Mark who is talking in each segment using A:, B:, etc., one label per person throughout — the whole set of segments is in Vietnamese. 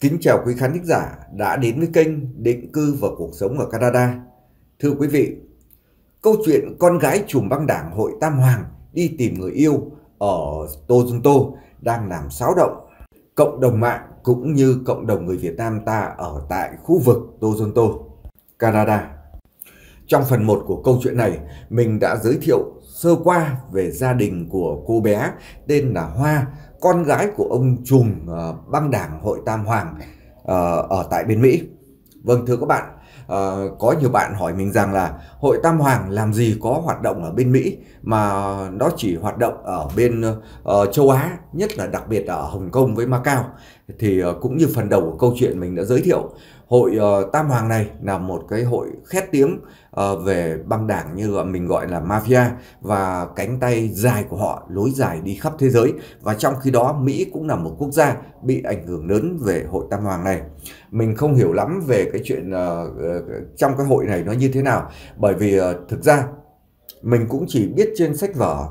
A: Kính chào quý khán thính giả đã đến với kênh Định cư và cuộc sống ở Canada. Thưa quý vị, câu chuyện con gái chùm băng đảng Hội Tam Hoàng đi tìm người yêu ở Toronto đang làm xáo động cộng đồng mạng cũng như cộng đồng người Việt Nam ta ở tại khu vực Toronto, Canada. Trong phần 1 của câu chuyện này, mình đã giới thiệu sơ qua về gia đình của cô bé tên là Hoa con gái của ông trùm uh, băng đảng hội Tam Hoàng uh, ở tại bên Mỹ. Vâng thưa các bạn, uh, có nhiều bạn hỏi mình rằng là hội Tam Hoàng làm gì có hoạt động ở bên Mỹ mà nó chỉ hoạt động ở bên uh, châu Á, nhất là đặc biệt ở Hồng Kông với Macau thì uh, cũng như phần đầu của câu chuyện mình đã giới thiệu hội uh, Tam Hoàng này là một cái hội khét tiếng uh, về băng đảng như là mình gọi là mafia và cánh tay dài của họ lối dài đi khắp thế giới và trong khi đó Mỹ cũng là một quốc gia bị ảnh hưởng lớn về hội Tam Hoàng này. Mình không hiểu lắm về cái chuyện uh, trong cái hội này nó như thế nào bởi vì uh, thực ra mình cũng chỉ biết trên sách vở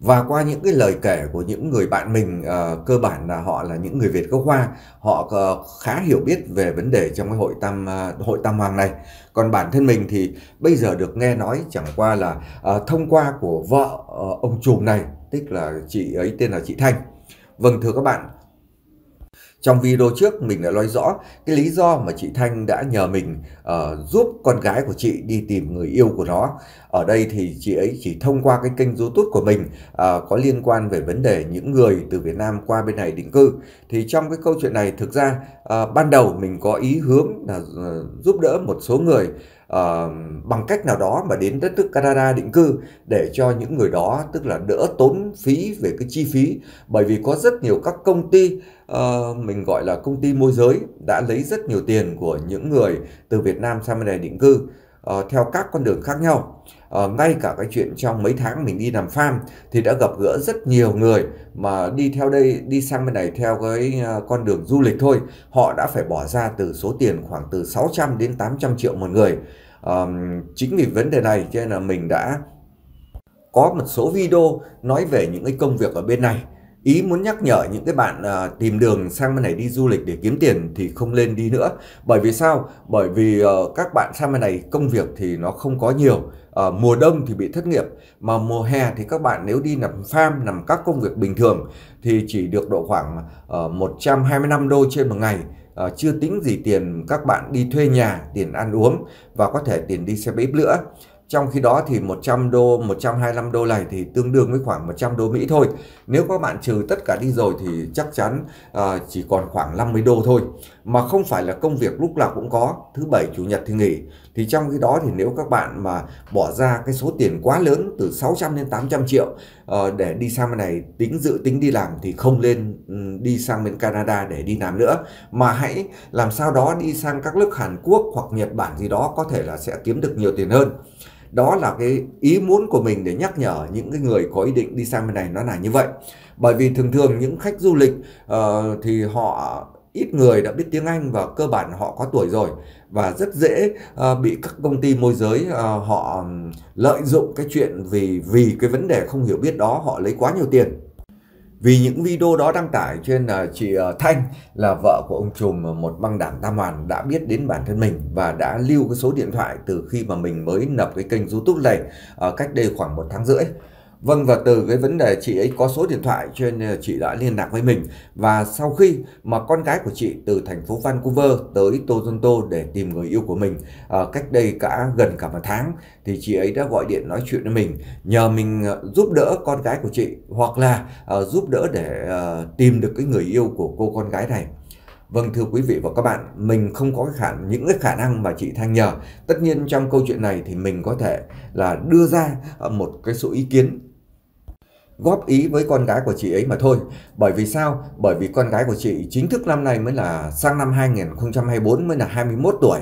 A: và qua những cái lời kể của những người bạn mình uh, cơ bản là họ là những người Việt gốc Hoa họ uh, khá hiểu biết về vấn đề trong cái hội tam uh, hội tam hoàng này còn bản thân mình thì bây giờ được nghe nói chẳng qua là uh, thông qua của vợ uh, ông trùm này tức là chị ấy tên là chị Thanh vâng thưa các bạn trong video trước mình đã nói rõ cái lý do mà chị Thanh đã nhờ mình uh, giúp con gái của chị đi tìm người yêu của nó. Ở đây thì chị ấy chỉ thông qua cái kênh youtube của mình uh, có liên quan về vấn đề những người từ Việt Nam qua bên này định cư. Thì trong cái câu chuyện này thực ra uh, ban đầu mình có ý hướng là uh, giúp đỡ một số người uh, bằng cách nào đó mà đến đất nước Canada định cư để cho những người đó tức là đỡ tốn phí về cái chi phí bởi vì có rất nhiều các công ty uh, mình gọi là công ty môi giới đã lấy rất nhiều tiền của những người từ Việt Nam sang bên này định cư Ờ, theo các con đường khác nhau. Uh, ngay cả cái chuyện trong mấy tháng mình đi làm farm thì đã gặp gỡ rất nhiều người mà đi theo đây đi sang bên này theo cái ờ, con đường du lịch thôi, họ đã phải bỏ ra từ số tiền khoảng từ 600 đến 800 triệu một người. Uh, chính vì vấn đề này cho nên là mình đã có một số video nói về những cái công việc ở bên này Ý muốn nhắc nhở những cái bạn à, tìm đường sang bên này đi du lịch để kiếm tiền thì không lên đi nữa. Bởi vì sao? Bởi vì à, các bạn sang bên này công việc thì nó không có nhiều. À, mùa đông thì bị thất nghiệp. Mà mùa hè thì các bạn nếu đi làm farm, làm các công việc bình thường thì chỉ được độ khoảng à, ờ, 125 đô trên một ngày. À, chưa tính gì tiền các bạn đi thuê nhà, tiền ăn uống và có thể tiền đi xe bếp nữa. Trong khi đó thì 100 đô, 125 đô này thì tương đương với khoảng 100 đô Mỹ thôi. Nếu các bạn trừ tất cả đi rồi thì chắc chắn à, chỉ còn khoảng 50 đô thôi. Mà không phải là công việc lúc nào cũng có, thứ bảy chủ nhật thì nghỉ. Thì trong khi đó thì nếu các bạn mà bỏ ra cái số tiền quá lớn từ 600 đến 800 triệu à, để đi sang bên này tính dự tính đi làm thì không lên ừ, đi sang bên Canada để đi làm nữa. Mà hãy làm sao đó đi sang các nước Hàn Quốc hoặc Nhật Bản gì đó có thể là sẽ kiếm được nhiều tiền hơn đó là cái ý muốn của mình để nhắc nhở những cái người có ý định đi sang bên này nó là như vậy bởi vì thường thường những khách du lịch uh, thì họ ít người đã biết tiếng Anh và cơ bản họ có tuổi rồi và rất dễ uh, bị các công ty môi giới uh, họ lợi dụng cái chuyện vì vì cái vấn đề không hiểu biết đó họ lấy quá nhiều tiền vì những video đó đăng tải trên uh, chị uh, Thanh là vợ của ông Trùm một băng đảng tam hoàn đã biết đến bản thân mình và đã lưu cái số điện thoại từ khi mà mình mới nập cái kênh YouTube này uh, cách đây khoảng một tháng rưỡi Vâng và từ cái vấn đề chị ấy có số điện thoại cho nên ờ, chị đã liên lạc với mình và sau khi mà con gái của chị từ thành phố Vancouver tới Toronto để tìm người yêu của mình à, cách đây cả gần cả một tháng thì chị ấy đã gọi điện nói chuyện với mình nhờ mình ờ, giúp đỡ con gái của chị hoặc là à, giúp đỡ để à, tìm được cái người yêu của cô con gái này. Vâng thưa quý vị và các bạn, mình không có khả những cái khả năng mà chị Thanh nhờ. Tất nhiên trong câu chuyện này thì mình có thể là đưa ra một cái số ý kiến góp ý với con gái của chị ấy mà thôi. Bởi vì sao? Bởi vì con gái của chị chính thức năm nay mới là sang năm 2024 mới là 21 tuổi.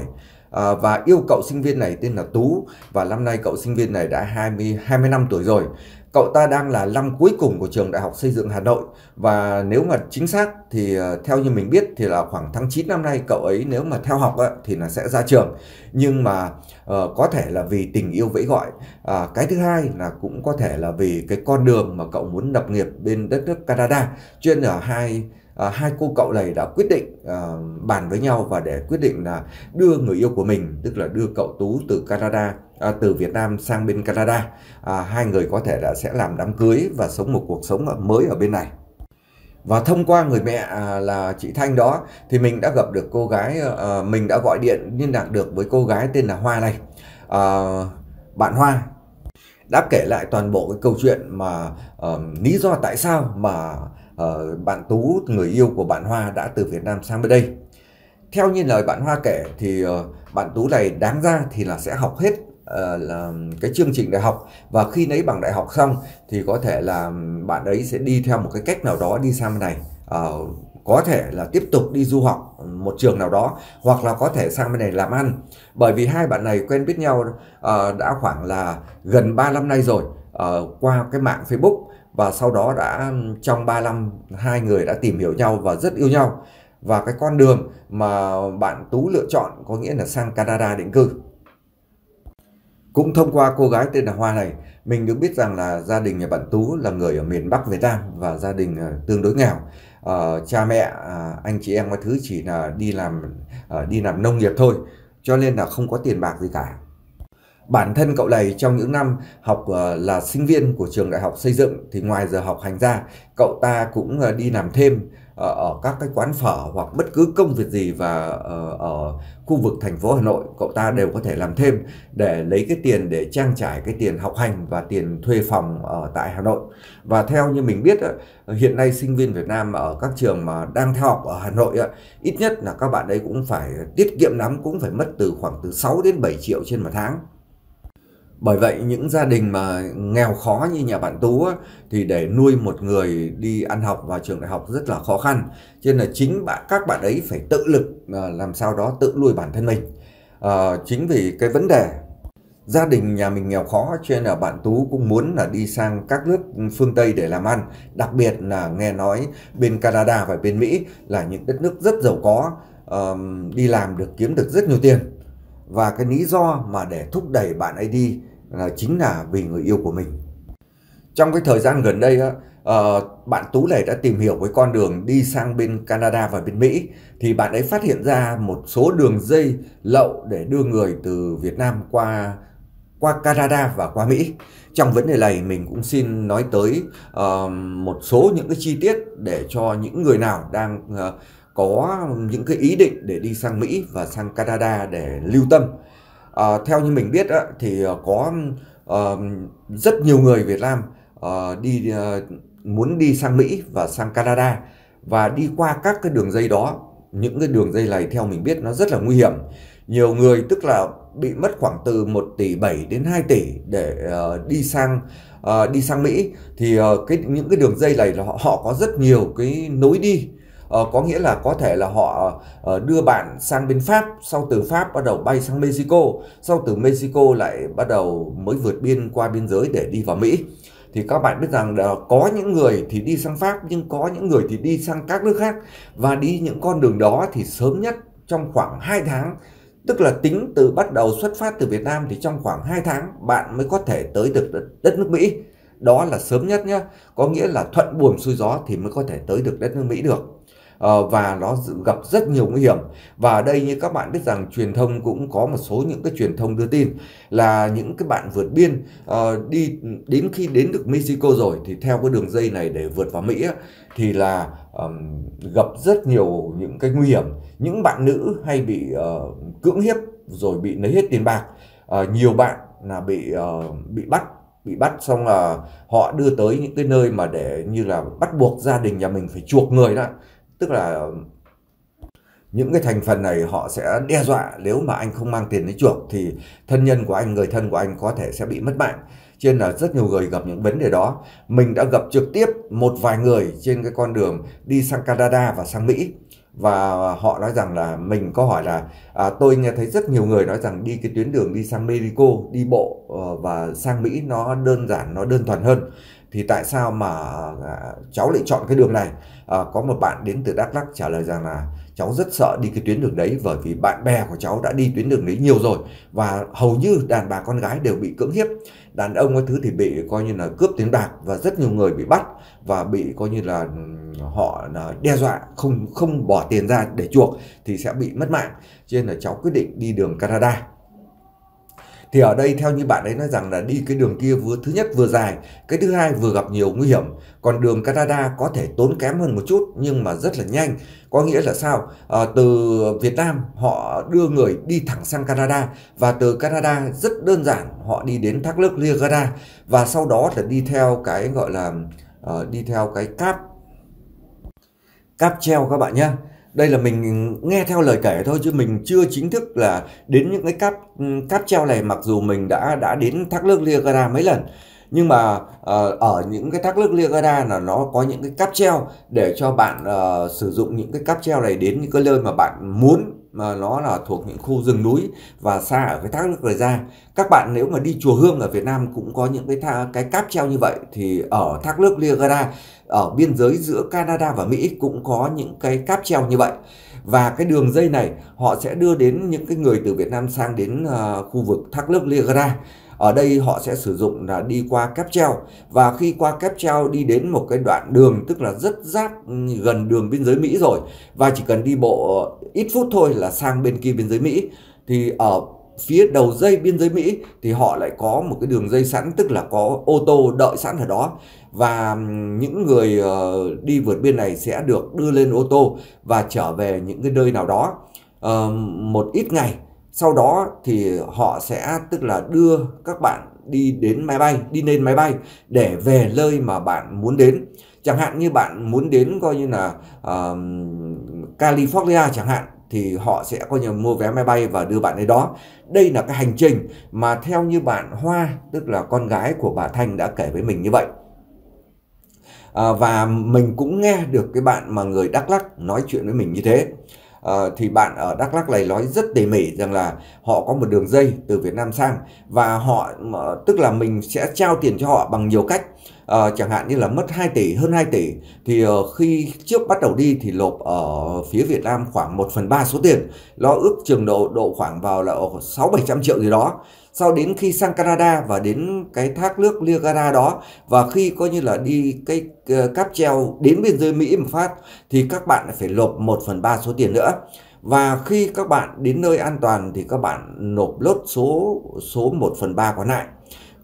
A: Ờ, và yêu cậu sinh viên này tên là Tú và năm nay cậu sinh viên này đã 20 năm tuổi rồi. Cậu ta đang là năm cuối cùng của trường Đại học Xây dựng Hà Nội và nếu mà chính xác thì ờ, theo như mình biết thì là khoảng tháng 9 năm nay cậu ấy nếu mà theo học ấy, thì là sẽ ra trường. Nhưng mà uh, có thể là vì tình yêu vẫy gọi. À, cái thứ hai là cũng có thể là vì cái con đường mà cậu muốn lập nghiệp bên đất nước Canada. Chuyên ở hai à, hai cô cậu này đã quyết định à, bàn với nhau và để quyết định là đưa người yêu của mình tức là đưa cậu tú từ Canada à, từ Việt Nam sang bên Canada à, hai người có thể là sẽ làm đám cưới và sống một cuộc sống mới ở bên này và thông qua người mẹ à, là chị Thanh đó thì mình đã gặp được cô gái ờ, mình đã gọi điện liên lạc được với cô gái tên là Hoa này à, bạn Hoa đã kể lại toàn bộ cái câu chuyện mà uh, lý do tại sao mà uh, bạn Tú, người yêu của bạn Hoa đã từ Việt Nam sang bên đây. Theo như lời bạn Hoa kể thì uh, bạn Tú này đáng ra thì là sẽ học hết uh, là cái chương trình đại học và khi lấy bằng đại học xong thì có thể là bạn ấy sẽ đi theo một cái cách nào đó đi sang bên này. Uh, có thể là tiếp tục đi du học một trường nào đó hoặc là có thể sang bên này làm ăn bởi vì hai bạn này quen biết nhau uh, đã khoảng là gần 3 năm nay rồi uh, qua cái mạng Facebook và sau đó đã trong 3 năm hai người đã tìm hiểu nhau và rất yêu nhau và cái con đường mà bạn Tú lựa chọn có nghĩa là sang Canada định cư. Cũng thông qua cô gái tên là Hoa này, mình được biết rằng là gia đình nhà bạn Tú là người ở miền Bắc Việt Nam và gia đình ờ, tương đối nghèo. À, cha mẹ, à, anh chị em mọi thứ chỉ là đi làm ờ, đi làm nông nghiệp thôi, cho nên là không có tiền bạc gì cả bản thân cậu này trong những năm học ờ, là sinh viên của trường đại học xây dựng thì ngoài giờ học hành ra cậu ta cũng ờ, đi làm thêm ờ, ở các cái quán phở hoặc bất cứ công việc gì và ở khu vực thành phố Hà Nội cậu ta đều có thể làm thêm để lấy cái tiền để trang trải cái tiền học hành và tiền thuê phòng ở tại Hà Nội và theo như mình biết hiện nay sinh viên Việt Nam ở các trường mà đang theo học ở Hà Nội ít nhất là các bạn ấy cũng phải tiết kiệm lắm cũng phải mất từ khoảng từ 6 đến 7 triệu trên một tháng bởi vậy những gia đình mà nghèo khó như nhà bạn Tú thì để nuôi một người đi ăn học vào trường đại học rất là khó khăn. Cho nên là chính bạn các bạn ấy phải tự lực à, làm sao đó tự nuôi bản thân mình. À, chính vì cái vấn đề gia đình nhà mình nghèo khó cho nên là bạn Tú cũng muốn là đi sang các nước phương Tây để làm ăn. Đặc biệt là nghe nói bên Canada và bên Mỹ là những đất nước rất giàu có, uh, đi làm được kiếm được rất nhiều tiền và cái lý do mà để thúc đẩy bạn ấy đi là chính là vì người yêu của mình trong cái thời gian gần đây á uh, bạn tú này đã tìm hiểu với con đường đi sang bên Canada và bên Mỹ thì bạn ấy phát hiện ra một số đường dây lậu để đưa người từ Việt Nam qua qua Canada và qua Mỹ trong vấn đề này mình cũng xin nói tới uh, một số những cái chi tiết để cho những người nào đang uh, có những cái ý định để đi sang Mỹ và sang Canada để lưu tâm. À, theo như mình biết á, thì ờ, có uh, rất nhiều người Việt Nam uh, đi uh, muốn đi sang Mỹ và sang Canada và đi qua các cái đường dây đó. Những cái đường dây này theo mình biết nó rất là nguy hiểm. Nhiều người tức là bị mất khoảng từ 1 tỷ 7 đến 2 tỷ để uh, đi sang uh, đi sang Mỹ thì uh, cái những cái đường dây này là họ, họ có rất nhiều cái nối đi Ờ, có nghĩa là có thể là họ ờ, đưa bạn sang bên Pháp sau từ Pháp bắt đầu bay sang Mexico sau từ Mexico lại bắt đầu mới vượt biên qua biên giới để đi vào Mỹ thì các bạn biết rằng là có những người thì đi sang Pháp nhưng có những người thì đi sang các nước khác và đi những con đường đó thì sớm nhất trong khoảng 2 tháng tức là tính từ bắt đầu xuất phát từ Việt Nam thì trong khoảng 2 tháng bạn mới có thể tới được đất nước Mỹ đó là sớm nhất nhé có nghĩa là thuận buồm xuôi gió thì mới có thể tới được đất nước Mỹ được Ờ, và nó gặp rất nhiều nguy hiểm và đây như các bạn biết rằng truyền thông cũng có một số những cái truyền thông đưa tin là những cái bạn vượt biên ờ, đi đến khi đến được Mexico rồi thì theo cái đường dây này để vượt vào Mỹ thì là gặp rất nhiều những cái nguy hiểm những bạn nữ hay bị ờ, cưỡng hiếp rồi bị lấy hết tiền bạc nhiều bạn là bị bị bắt bị bắt xong là họ đưa tới những cái nơi mà để như là bắt buộc gia đình nhà mình phải chuộc người đó tức là những cái thành phần này họ sẽ đe dọa nếu mà anh không mang tiền đến chuộc thì thân nhân của anh người thân của anh có thể sẽ bị mất mạng trên là rất nhiều người gặp những vấn đề đó mình đã gặp trực tiếp một vài người trên cái con đường đi sang Canada và sang Mỹ và họ nói rằng là mình có hỏi là à, tôi nghe thấy rất nhiều người nói rằng đi cái tuyến đường đi sang Mexico đi bộ ờ, và sang Mỹ nó đơn giản nó đơn thuần hơn thì tại sao mà à, cháu lại chọn cái đường này à, có một bạn đến từ đắk lắc trả lời rằng là cháu rất sợ đi cái tuyến đường đấy bởi vì bạn bè của cháu đã đi tuyến đường đấy nhiều rồi và hầu như đàn bà con gái đều bị cưỡng hiếp đàn ông cái thứ thì bị coi như là cướp tiền bạc và rất nhiều người bị bắt và bị coi như là họ đe dọa không không bỏ tiền ra để chuộc thì sẽ bị mất mạng cho nên là cháu quyết định đi đường Canada thì ở đây theo như bạn ấy nói rằng là đi cái đường kia vừa thứ nhất vừa dài cái thứ hai vừa gặp nhiều nguy hiểm còn đường Canada có thể tốn kém hơn một chút nhưng mà rất là nhanh có nghĩa là sao à, từ Việt Nam họ đưa người đi thẳng sang Canada và từ Canada rất đơn giản họ đi đến thác nước Niagara và sau đó là đi theo cái gọi là uh, đi theo cái cáp cáp treo các bạn nhé đây là mình nghe theo lời kể thôi chứ mình chưa chính thức là đến những cái cáp ừ, cáp treo này mặc dù mình đã đã đến thác nước Niagara mấy lần nhưng mà uh, ở những cái thác nước Niagara là nó có những cái cáp treo để cho bạn uh, sử dụng những cái cáp treo này đến những cái nơi mà bạn muốn mà nó là thuộc những khu rừng núi và xa ở cái thác nước rời ra các bạn nếu mà đi chùa Hương ở Việt Nam cũng có những cái tha, cái cáp treo như vậy thì ở thác nước Niagara ở biên giới giữa Canada và Mỹ cũng có những cái cáp treo như vậy và cái đường dây này họ sẽ đưa đến những cái người từ Việt Nam sang đến uh, khu vực thác nước Niagara ở đây họ sẽ sử dụng là đi qua cáp treo và khi qua cáp treo đi đến một cái đoạn đường tức là rất giáp gần đường biên giới Mỹ rồi và chỉ cần đi bộ ít phút thôi là sang bên kia biên giới Mỹ thì ở phía đầu dây biên giới Mỹ thì họ lại có một cái đường dây sẵn tức là có ô tô đợi sẵn ở đó và những người ờ, đi vượt biên này sẽ được đưa lên ô tô và trở về những cái nơi nào đó ờ, một ít ngày sau đó thì họ sẽ tức là đưa các bạn đi đến máy bay đi lên máy bay để về nơi mà bạn muốn đến chẳng hạn như bạn muốn đến coi như là uh, California chẳng hạn thì họ sẽ coi như mua vé máy bay và đưa bạn đến đó. Đây là cái hành trình mà theo như bạn Hoa, tức là con gái của bà Thanh đã kể với mình như vậy. À, và mình cũng nghe được cái bạn mà người Đắk Lắc nói chuyện với mình như thế. Ờ, thì bạn ở Đắk Lắk này nói rất tỉ mỉ rằng là họ có một đường dây từ Việt Nam sang và họ ờ, tức là mình sẽ trao tiền cho họ bằng nhiều cách à, chẳng hạn như là mất 2 tỷ hơn 2 tỷ thì uh, khi trước bắt đầu đi thì lộp ở phía Việt Nam khoảng 1 phần 3 số tiền nó ước chừng độ độ khoảng vào là 6 700 triệu gì đó sau đến khi sang Canada và đến cái thác nước Niagara đó và khi coi như là đi cái uh, cáp treo đến biên giới Mỹ mà phát thì các bạn phải lộp 1 phần 3 số tiền nữa và khi các bạn đến nơi an toàn thì các bạn nộp lốt số số 1 phần 3 còn lại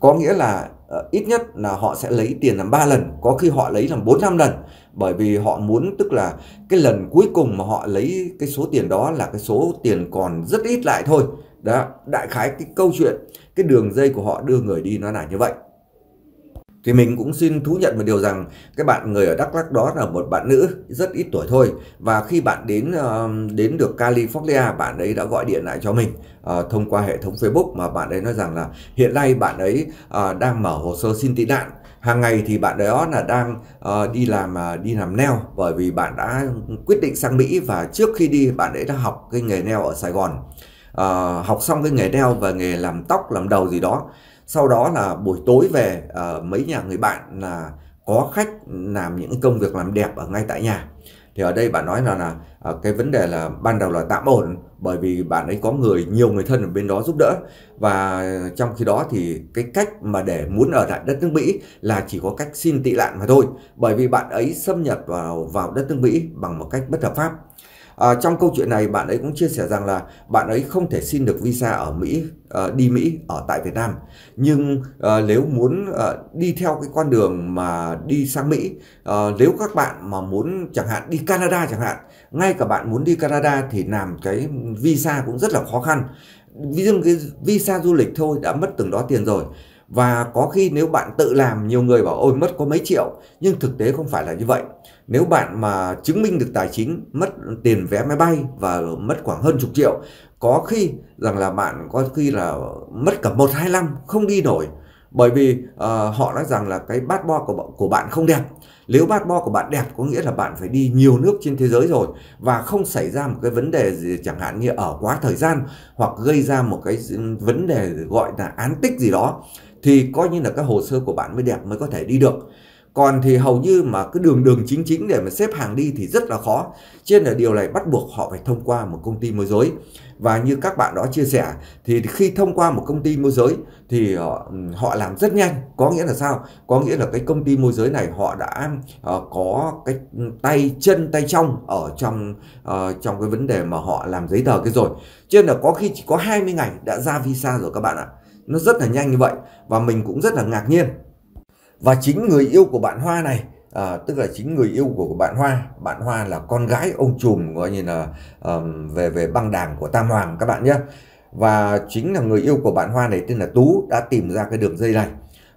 A: có nghĩa là Ờ, ít nhất là họ sẽ lấy tiền làm 3 lần, có khi họ lấy làm 4 5 lần bởi vì họ muốn tức là cái lần cuối cùng mà họ lấy cái số tiền đó là cái số tiền còn rất ít lại thôi. Đó, đại khái cái câu chuyện cái đường dây của họ đưa người đi nó là như vậy thì mình cũng xin thú nhận một điều rằng cái bạn người ở Đắk Lắk đó là một bạn nữ rất ít tuổi thôi và khi bạn đến ờ, đến được California bạn ấy đã gọi điện lại cho mình uh, thông qua hệ thống Facebook mà bạn ấy nói rằng là hiện nay bạn ấy uh, đang mở hồ sơ xin tị nạn hàng ngày thì bạn đó là đang uh, đi làm uh, đi làm neo bởi vì bạn đã quyết định sang Mỹ và trước khi đi bạn ấy đã học cái nghề neo ở Sài Gòn uh, học xong cái nghề neo và nghề làm tóc làm đầu gì đó sau đó là buổi tối về uh, mấy nhà người bạn là có khách làm những công việc làm đẹp ở ngay tại nhà thì ở đây bạn nói là là ờ, cái vấn đề là ban đầu là tạm ổn bởi vì bạn ấy có người nhiều người thân ở bên đó giúp đỡ và trong khi đó thì cái cách mà để muốn ở lại đất nước Mỹ là chỉ có cách xin tị nạn mà thôi bởi vì bạn ấy xâm nhập vào vào đất nước Mỹ bằng một cách bất hợp pháp À, trong câu chuyện này bạn ấy cũng chia sẻ rằng là bạn ấy không thể xin được visa ở Mỹ à, đi Mỹ ở tại Việt Nam nhưng à, nếu muốn à, đi theo cái con đường mà đi sang Mỹ à, nếu các bạn mà muốn chẳng hạn đi Canada chẳng hạn ngay cả bạn muốn đi Canada thì làm cái visa cũng rất là khó khăn riêng cái visa du lịch thôi đã mất từng đó tiền rồi và có khi nếu bạn tự làm nhiều người bảo ôi mất có mấy triệu nhưng thực tế không phải là như vậy nếu bạn mà chứng minh được tài chính mất tiền vé máy bay và mất khoảng hơn chục triệu có khi rằng là bạn có khi là mất cả một hai năm không đi nổi bởi vì uh, họ nói rằng là cái bát bo của của bạn không đẹp nếu bát bo của bạn đẹp có nghĩa là bạn phải đi nhiều nước trên thế giới rồi và không xảy ra một cái vấn đề gì chẳng hạn như ở quá thời gian hoặc gây ra một cái ừ, vấn đề gọi là án tích gì đó thì coi như là cái hồ sơ của bạn mới đẹp mới có thể đi được còn thì hầu như mà cứ đường đường chính chính để mà xếp hàng đi thì rất là khó trên là điều này bắt buộc họ phải thông qua một công ty môi giới và như các bạn đó chia sẻ thì khi thông qua một công ty môi giới thì họ, ờ, họ làm rất nhanh có nghĩa là sao có nghĩa là cái công ty môi giới này họ đã uh, có cái tay chân tay trong ở trong uh, trong cái vấn đề mà họ làm giấy tờ cái rồi trên là có khi chỉ có 20 ngày đã ra visa rồi các bạn ạ nó rất là nhanh như vậy và mình cũng rất là ngạc nhiên và chính người yêu của bạn Hoa này à, tức là chính người yêu của, bạn Hoa bạn Hoa là con gái ông trùm gọi như là um, về về băng đảng của Tam Hoàng các bạn nhé và chính là người yêu của bạn Hoa này tên là Tú đã tìm ra cái đường dây này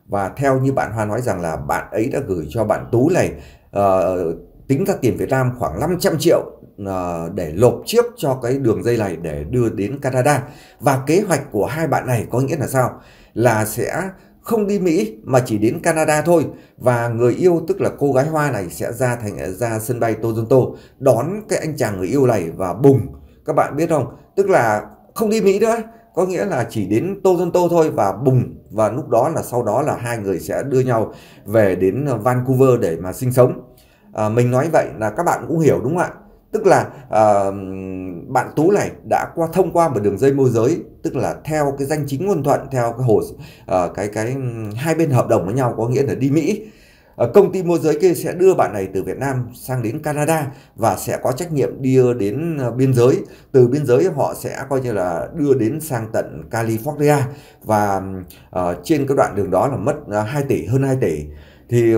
A: và theo như bạn Hoa nói rằng là bạn ấy đã gửi cho bạn Tú này uh, tính ra tiền Việt Nam khoảng 500 triệu Ờ, để lột chiếc cho cái đường dây này để đưa đến Canada. Và kế hoạch của hai bạn này có nghĩa là sao? Là sẽ không đi Mỹ mà chỉ đến Canada thôi và người yêu tức là cô gái Hoa này sẽ ra thành ra sân bay Toronto đón cái anh chàng người yêu này và bùng các bạn biết không tức là không đi Mỹ nữa có nghĩa là chỉ đến Toronto thôi và bùng và lúc đó là sau đó là hai người sẽ đưa nhau về đến Vancouver để mà sinh sống à, mình nói vậy là các bạn cũng hiểu đúng không ạ tức là uh, bạn tú này đã qua thông qua một đường dây môi giới tức là theo cái danh chính ngôn thuận theo cái hồ uh, cái cái hai bên hợp đồng với nhau có nghĩa là đi mỹ uh, công ty môi giới kia sẽ đưa bạn này từ Việt Nam sang đến Canada và sẽ có trách nhiệm đưa đến biên giới từ biên giới họ sẽ coi như là đưa đến sang tận California và uh, trên cái đoạn đường đó là mất uh, 2 tỷ hơn 2 tỷ thì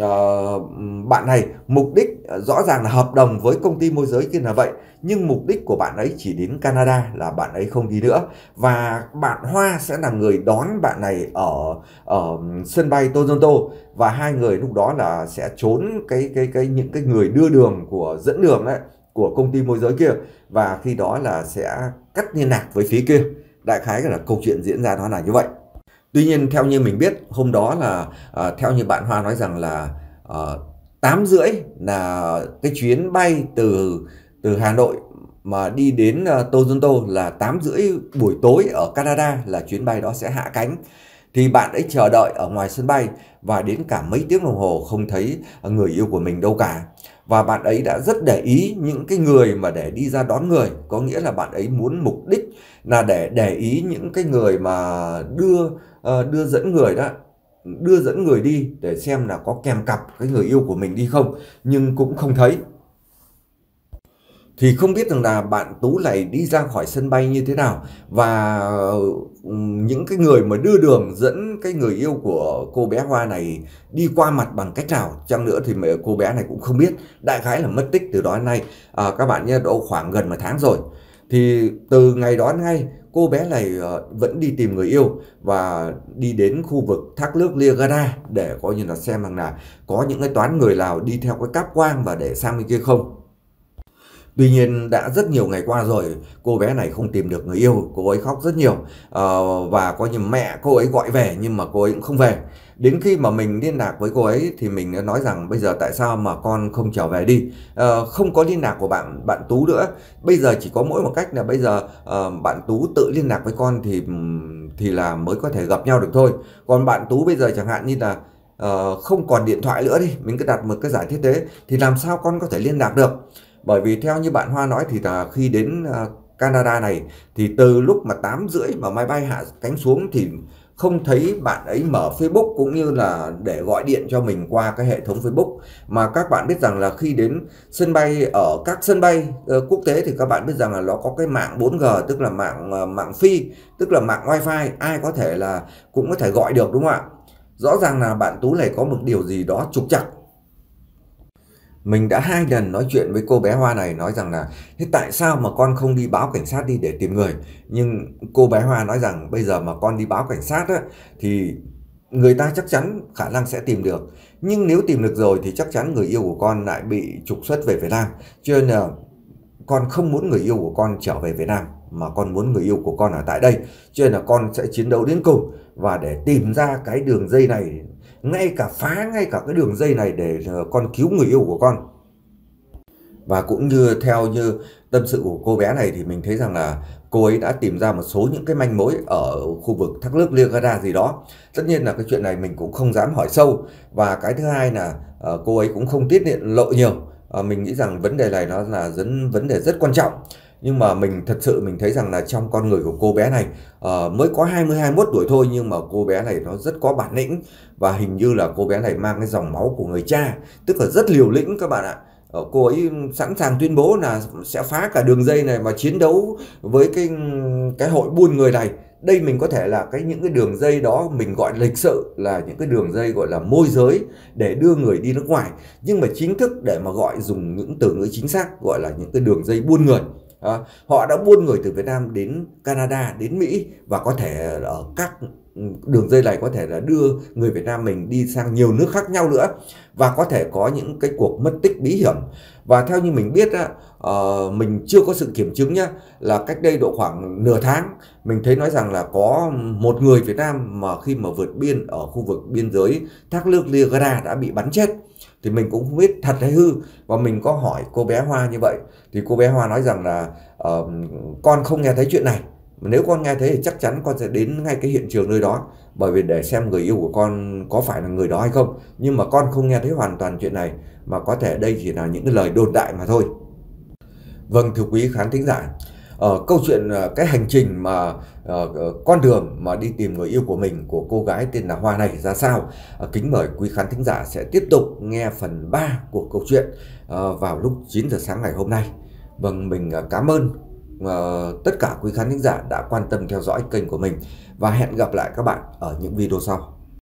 A: Ờ, bạn này mục đích ờ, rõ ràng là hợp đồng với công ty môi giới kia là vậy nhưng mục đích của bạn ấy chỉ đến Canada là bạn ấy không đi nữa và bạn Hoa sẽ là người đón bạn này ở ở sân bay Toronto và hai người lúc đó là sẽ trốn cái cái cái những cái người đưa đường của dẫn đường đấy của công ty môi giới kia và khi đó là sẽ cắt liên lạc với phía kia đại khái là câu chuyện diễn ra nó là như vậy Tuy nhiên theo như mình biết hôm đó là à, theo như bạn Hoa nói rằng là à, ờ, 8 rưỡi là cái chuyến bay từ từ Hà Nội mà đi đến uh, Toronto là 8 rưỡi buổi tối ở Canada là chuyến bay đó sẽ hạ cánh thì bạn ấy chờ đợi ở ngoài sân bay và đến cả mấy tiếng đồng hồ không thấy người yêu của mình đâu cả và bạn ấy đã rất để ý những cái người mà để đi ra đón người có nghĩa là bạn ấy muốn mục đích là để để ý những cái người mà đưa ờ, đưa dẫn người đó đưa dẫn người đi để xem là có kèm cặp cái người yêu của mình đi không nhưng cũng không thấy thì không biết rằng là bạn Tú này đi ra khỏi sân bay như thế nào và ừ, những cái người mà đưa đường dẫn cái người yêu của cô bé Hoa này đi qua mặt bằng cách nào chăng nữa thì mẹ cô bé này cũng không biết đại khái là mất tích từ đó đến nay à, các bạn nhé độ khoảng gần một tháng rồi thì từ ngày đó ngay cô bé này ờ, vẫn đi tìm người yêu và đi đến khu vực thác nước Liagana để coi như là xem rằng là có những cái toán người Lào đi theo cái cáp quang và để sang bên kia không Tuy nhiên đã rất nhiều ngày qua rồi cô bé này không tìm được người yêu, cô ấy khóc rất nhiều uh, và coi như mẹ cô ấy gọi về nhưng mà cô ấy cũng không về. Đến khi mà mình liên lạc với cô ấy thì mình nói rằng bây giờ tại sao mà con không trở về đi, uh, không có liên lạc của bạn bạn Tú nữa. Bây giờ chỉ có mỗi một cách là bây giờ uh, bạn Tú tự liên lạc với con thì thì là mới có thể gặp nhau được thôi. Còn bạn Tú bây giờ chẳng hạn như là uh, không còn điện thoại nữa đi, mình cứ đặt một cái giải thiết thế thì làm sao con có thể liên lạc được. Bởi vì theo như bạn Hoa nói thì là khi đến à, Canada này thì từ lúc mà 8 rưỡi mà máy bay hạ cánh xuống thì không thấy bạn ấy mở Facebook cũng như là để gọi điện cho mình qua cái hệ thống Facebook mà các bạn biết rằng là khi đến sân bay ở các sân bay uh, quốc tế thì các bạn biết rằng là nó có cái mạng 4G tức là mạng uh, mạng phi tức là mạng wifi ai có thể là cũng có thể gọi được đúng không ạ rõ ràng là bạn tú này có một điều gì đó trục chặt mình đã hai lần nói chuyện với cô bé Hoa này nói rằng là thế tại sao mà con không đi báo cảnh sát đi để tìm người. Nhưng cô bé Hoa nói rằng bây giờ mà con đi báo cảnh sát á, thì người ta chắc chắn khả năng sẽ tìm được. Nhưng nếu tìm được rồi thì chắc chắn người yêu của con lại bị trục xuất về Việt Nam. Cho nên là con không muốn người yêu của con trở về Việt Nam mà con muốn người yêu của con ở tại đây cho nên là con sẽ chiến đấu đến cùng và để tìm ra cái đường dây này ngay cả phá ngay cả cái đường dây này để ờ, con cứu người yêu của con và cũng như theo như tâm sự của cô bé này thì mình thấy rằng là cô ấy đã tìm ra một số những cái manh mối ở khu vực thác nước Niagara gì đó. Tất nhiên là cái chuyện này mình cũng không dám hỏi sâu và cái thứ hai là ờ, cô ấy cũng không tiết lộ nhiều. Ờ, mình nghĩ rằng vấn đề này nó là vấn đề rất quan trọng nhưng mà mình thật sự mình thấy rằng là trong con người của cô bé này uh, mới có 20 21 tuổi thôi nhưng mà cô bé này nó rất có bản lĩnh và hình như là cô bé này mang cái dòng máu của người cha, tức là rất liều lĩnh các bạn ạ. Uh, cô ấy sẵn sàng tuyên bố là sẽ phá cả đường dây này mà chiến đấu với cái cái hội buôn người này đây mình có thể là cái những cái đường dây đó mình gọi lịch sự là những cái đường dây gọi là môi giới để đưa người đi nước ngoài nhưng mà chính thức để mà gọi dùng những từ ngữ chính xác gọi là những cái đường dây buôn người À, họ đã buôn người từ Việt Nam đến Canada, đến Mỹ và có thể ở các đường dây này có thể là đưa người Việt Nam mình đi sang nhiều nước khác nhau nữa và có thể có những cái cuộc mất tích bí hiểm và theo như mình biết á, uh, mình chưa có sự kiểm chứng nhá là cách đây độ khoảng nửa tháng mình thấy nói rằng là có một người Việt Nam mà khi mà vượt biên ở khu vực biên giới Thác Nước Liagara đã bị bắn chết thì mình cũng không biết thật hay hư và mình có hỏi cô bé Hoa như vậy thì cô bé Hoa nói rằng là uh, con không nghe thấy chuyện này nếu con nghe thấy thì chắc chắn con sẽ đến ngay cái hiện trường nơi đó bởi vì để xem người yêu của con có phải là người đó hay không nhưng mà con không nghe thấy hoàn toàn chuyện này mà có thể đây chỉ là những cái lời đồn đại mà thôi vâng thưa quý khán thính giả uh, câu chuyện uh, cái hành trình mà uh, con đường mà đi tìm người yêu của mình của cô gái tên là Hoa này ra sao. Uh, kính mời quý khán thính giả sẽ tiếp tục nghe phần 3 của câu chuyện uh, vào lúc 9 giờ sáng ngày hôm nay. Vâng, mình uh, cảm ơn uh, tất cả quý khán thính giả đã quan tâm theo dõi kênh của mình và hẹn gặp lại các bạn ở những video sau.